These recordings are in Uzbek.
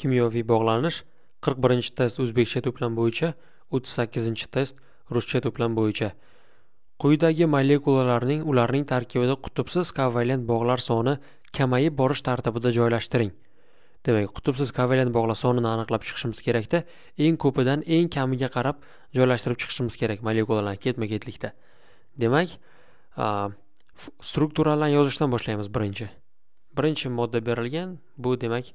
kimyoviy bog'lanish 41 test o'zbekcha to'plam bo'yicha 38 test ruscha to'plam bo'yicha quyidagi molekulalarning ularning tarkibida qutubsiz kovalent bog'lar soni kamayib borish tartibida joylashtiring demak qutubsiz kovalent bog'lar sonini aniqlab chiqishimiz kerakda eng ko'pidan eng kamiga qarab joylashtirib chiqishimiz kerak molekulalarni ketma ketlikda demak strukturalarni yozishdan boshlaymiz birinchi birinchi modda berilgan bu demak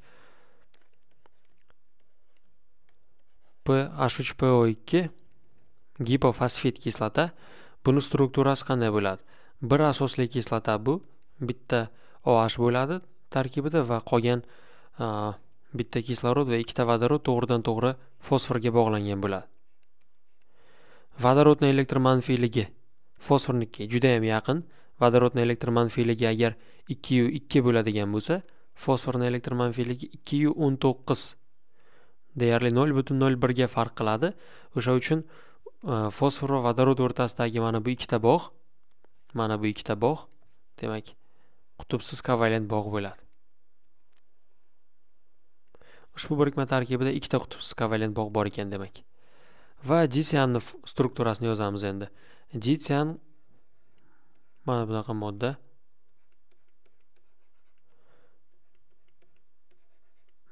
PH3PO2 gipofosfit kislota buni strukturasi qanday bo'ladi bir asosli kislota bu bitta OH bo'ladi tarkibida va qolgan bitta kislorod va ikkita vodorod to'g'ridan to'g'ri fosforga bog'langan bo'ladi Vodorodning elektr manfiyligi fosforniki juda ham yaqin Vodorodning elektr manfiyligi agar 2 u 2 bo'ladigan bo'lsa fosforning elektr manfiyligi ikki u 19 deyarli nol butun nol birga farq qiladi o'sha uchun e, fosfor va vodorod o'rtasidagi mana bu ikkita bog' mana bu ikkita bog' demak qutubsiz kovalent bog' bo'ladi ushbu birikma tarkibida ikkita qutubsiz kovalent bog' bor ekan demak va disianni strukturasini yozamiz endi ditsian mana bunaqa modda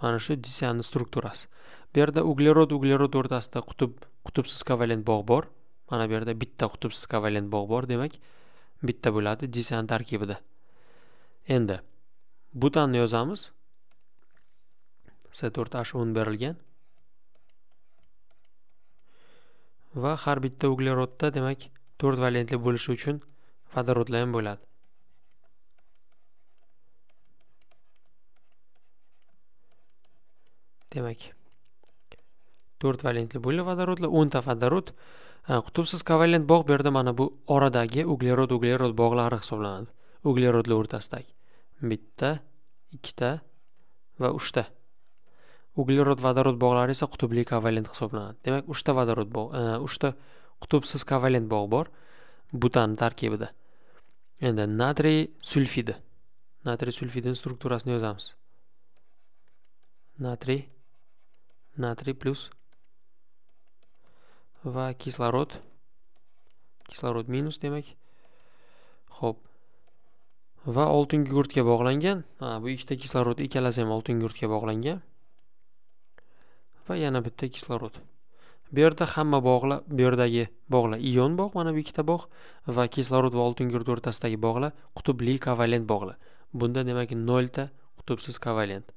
mana shu desianni strukturasi bu yerda uglerod uglerod o'rtasida qutb qutbsiz kovalent bog' bor mana bu yerda bitta qutbsiz kovalent bog' bor demak bitta bo'ladi desian tarkibida endi butanni yozamiz c to'rt h o'n berilgan va har bitta uglerodda demak to'rt valentli bo'lishi uchun vodorodlar ham bo'ladi demak to'rt valentli bo'lli vodorodlar o'nta vodorod qutubsiz kovalent bog' bu yerda mana bu oradagi uglerod uglerod bog'lari hisoblanadi uglerodlar o'rtasidagi bitta ikkita va uchta uglerod vodorod bog'lari esa qutubli kovalent hisoblanadi demak uchta vodorod bog' uchta qutubsiz kovalent bog' bor butan tarkibida endi natriy sulfidi natriy sulfidini strukturasini yozamiz natriy натрий плюс va kislorod kislorod minus demak ho'p va oltin gugurtga bog'langan ha bu ikkita kislorod ikkalasi ham oltin gugurtga bog'langan va yana bitta kislorod bu yerda hamma bog'la bu yerdagi bog'la ion bog' mana bu ikkita bog' va kislorod va oltin gugurt o'rtasidagi bog'la qutubli kovalent bog'la bunda demak 0 ta qutubsiz kovalent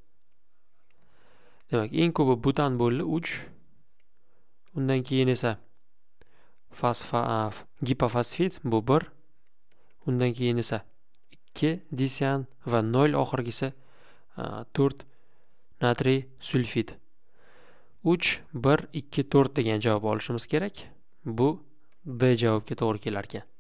demak eng ko'pi butan bo'ldi 3 undan keyin esa fosfa gipofosfit bu 1 undan keyin esa 2 disian va 0 oxirgisi 4 natriy sulfid 3 1 2 4 degan javob olishimiz kerak bu D javobga to'g'ri kelar ekan